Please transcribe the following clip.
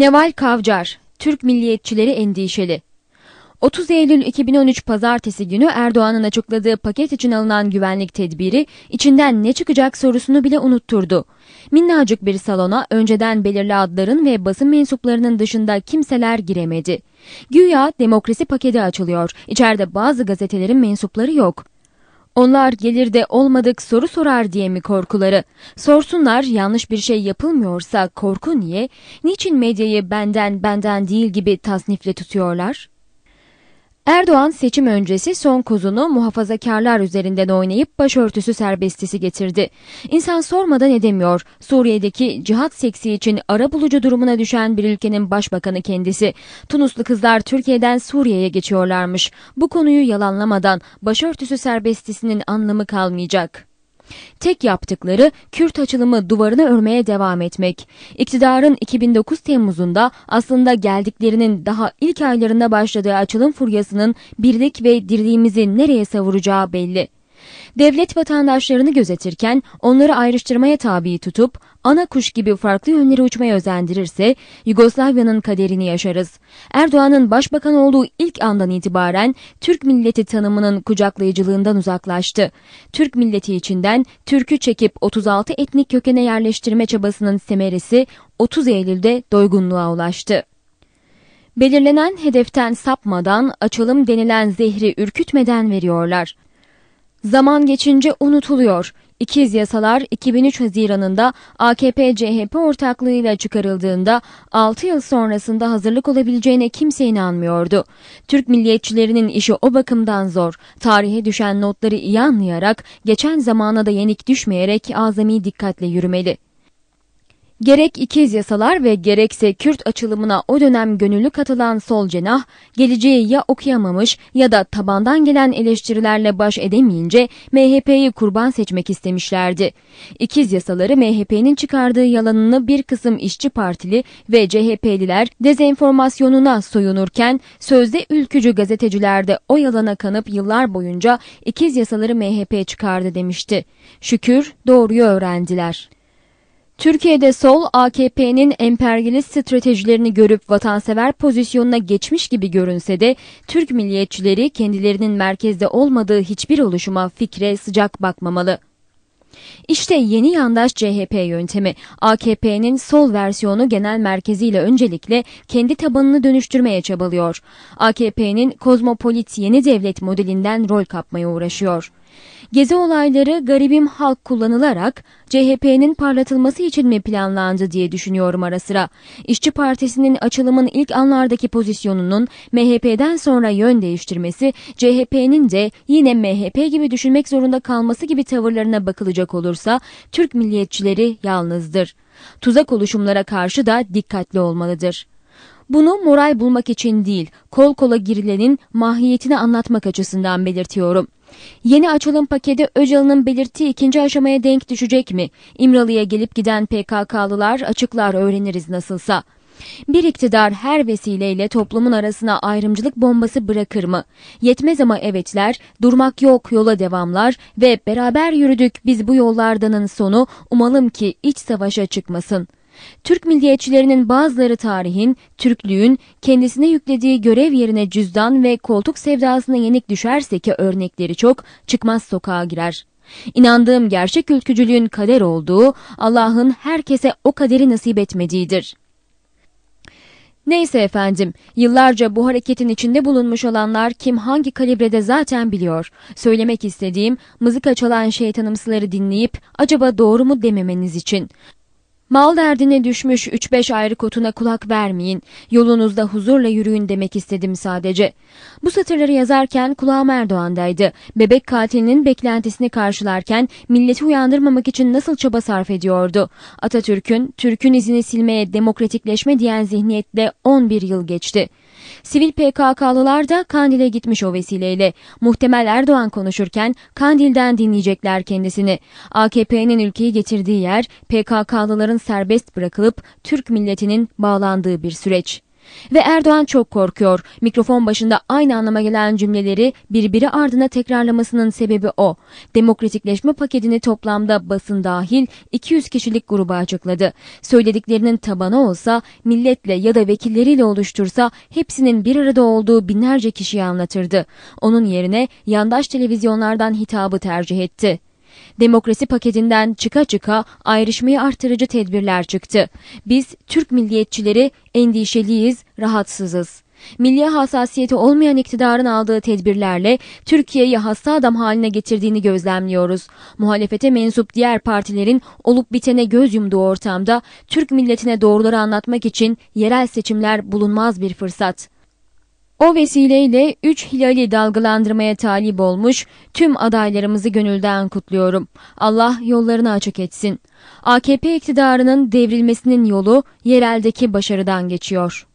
Neval Kavcar, Türk milliyetçileri endişeli. 30 Eylül 2013 pazartesi günü Erdoğan'ın açıkladığı paket için alınan güvenlik tedbiri içinden ne çıkacak sorusunu bile unutturdu. Minnacık bir salona önceden belirli adların ve basın mensuplarının dışında kimseler giremedi. Güya demokrasi paketi açılıyor. içeride bazı gazetelerin mensupları yok. Onlar gelir de olmadık soru sorar diye mi korkuları? Sorsunlar yanlış bir şey yapılmıyorsa korku niye? Niçin medyayı benden benden değil gibi tasnifle tutuyorlar? Erdoğan seçim öncesi son kozunu muhafazakarlar üzerinden oynayıp başörtüsü serbestisi getirdi. İnsan sormadan edemiyor. Suriye'deki cihat seksi için ara bulucu durumuna düşen bir ülkenin başbakanı kendisi. Tunuslu kızlar Türkiye'den Suriye'ye geçiyorlarmış. Bu konuyu yalanlamadan başörtüsü serbestisinin anlamı kalmayacak. Tek yaptıkları Kürt açılımı duvarını örmeye devam etmek. İktidarın 2009 Temmuz'unda aslında geldiklerinin daha ilk aylarında başladığı açılım furyasının birlik ve dirliğimizi nereye savuracağı belli devlet vatandaşlarını gözetirken onları ayrıştırmaya tabi tutup ana kuş gibi farklı yönlere uçmaya özendirirse Yugoslavya'nın kaderini yaşarız. Erdoğan'ın başbakan olduğu ilk andan itibaren Türk milleti tanımının kucaklayıcılığından uzaklaştı. Türk milleti içinden Türk'ü çekip 36 etnik kökene yerleştirme çabasının semeresi 30 Eylül'de doygunluğa ulaştı. Belirlenen hedeften sapmadan, açalım denilen zehri ürkütmeden veriyorlar. Zaman geçince unutuluyor. İkiz yasalar 2003 Haziran'ında AKP-CHP ortaklığıyla çıkarıldığında 6 yıl sonrasında hazırlık olabileceğine kimse inanmıyordu. Türk milliyetçilerinin işi o bakımdan zor. Tarihe düşen notları iyi anlayarak, geçen zamana da yenik düşmeyerek azami dikkatle yürümeli. Gerek ikiz yasalar ve gerekse Kürt açılımına o dönem gönüllü katılan sol cenah, geleceği ya okuyamamış ya da tabandan gelen eleştirilerle baş edemeyince MHP'yi kurban seçmek istemişlerdi. İkiz yasaları MHP'nin çıkardığı yalanını bir kısım işçi partili ve CHP'liler dezenformasyonuna soyunurken sözde ülkücü gazeteciler de o yalana kanıp yıllar boyunca ikiz yasaları MHP çıkardı demişti. Şükür doğruyu öğrendiler. Türkiye'de sol AKP'nin emperyalist stratejilerini görüp vatansever pozisyonuna geçmiş gibi görünse de Türk milliyetçileri kendilerinin merkezde olmadığı hiçbir oluşuma fikre sıcak bakmamalı. İşte yeni yandaş CHP yöntemi. AKP'nin sol versiyonu genel merkeziyle öncelikle kendi tabanını dönüştürmeye çabalıyor. AKP'nin kozmopolit yeni devlet modelinden rol kapmaya uğraşıyor. Gezi olayları garibim halk kullanılarak CHP'nin parlatılması için mi planlandı diye düşünüyorum ara sıra. İşçi Partisi'nin açılımın ilk anlardaki pozisyonunun MHP'den sonra yön değiştirmesi, CHP'nin de yine MHP gibi düşünmek zorunda kalması gibi tavırlarına bakılacak olursa Türk milliyetçileri yalnızdır. Tuzak oluşumlara karşı da dikkatli olmalıdır. Bunu moral bulmak için değil, kol kola girilenin mahiyetini anlatmak açısından belirtiyorum. Yeni açılım paketi Öcalan'ın belirttiği ikinci aşamaya denk düşecek mi? İmralı'ya gelip giden PKK'lılar açıklar öğreniriz nasılsa. Bir iktidar her vesileyle toplumun arasına ayrımcılık bombası bırakır mı? Yetmez ama evetler, durmak yok yola devamlar ve beraber yürüdük biz bu yollardanın sonu umalım ki iç savaşa çıkmasın.'' Türk milliyetçilerinin bazıları tarihin, Türklüğün kendisine yüklediği görev yerine cüzdan ve koltuk sevdasına yenik düşerse ki örnekleri çok, çıkmaz sokağa girer. İnandığım gerçek ülkücülüğün kader olduğu, Allah'ın herkese o kaderi nasip etmediğidir. Neyse efendim, yıllarca bu hareketin içinde bulunmuş olanlar kim hangi kalibrede zaten biliyor. Söylemek istediğim, mızıka çalan şeytanımsıları dinleyip acaba doğru mu dememeniz için. Mal derdine düşmüş üç beş ayrı kotuna kulak vermeyin, yolunuzda huzurla yürüyün demek istedim sadece. Bu satırları yazarken kulağım Erdoğan'daydı. Bebek katilinin beklentisini karşılarken milleti uyandırmamak için nasıl çaba sarf ediyordu? Atatürk'ün, Türk'ün izini silmeye demokratikleşme diyen zihniyetle 11 yıl geçti. Sivil PKK'lılar da Kandil'e gitmiş o vesileyle. Muhtemel Erdoğan konuşurken Kandil'den dinleyecekler kendisini. AKP'nin ülkeyi getirdiği yer PKK'lıların serbest bırakılıp Türk milletinin bağlandığı bir süreç. Ve Erdoğan çok korkuyor. Mikrofon başında aynı anlama gelen cümleleri birbiri ardına tekrarlamasının sebebi o. Demokratikleşme paketini toplamda basın dahil 200 kişilik gruba açıkladı. Söylediklerinin tabanı olsa milletle ya da vekilleriyle oluştursa hepsinin bir arada olduğu binlerce kişiyi anlatırdı. Onun yerine yandaş televizyonlardan hitabı tercih etti. Demokrasi paketinden çıka çıka ayrışmayı artırıcı tedbirler çıktı. Biz Türk milliyetçileri endişeliyiz, rahatsızız. Milli hassasiyeti olmayan iktidarın aldığı tedbirlerle Türkiye'yi hasta adam haline getirdiğini gözlemliyoruz. Muhalefete mensup diğer partilerin olup bitene göz yumduğu ortamda Türk milletine doğruları anlatmak için yerel seçimler bulunmaz bir fırsat. O vesileyle 3 hilali dalgalandırmaya talip olmuş tüm adaylarımızı gönülden kutluyorum. Allah yollarını açık etsin. AKP iktidarının devrilmesinin yolu yereldeki başarıdan geçiyor.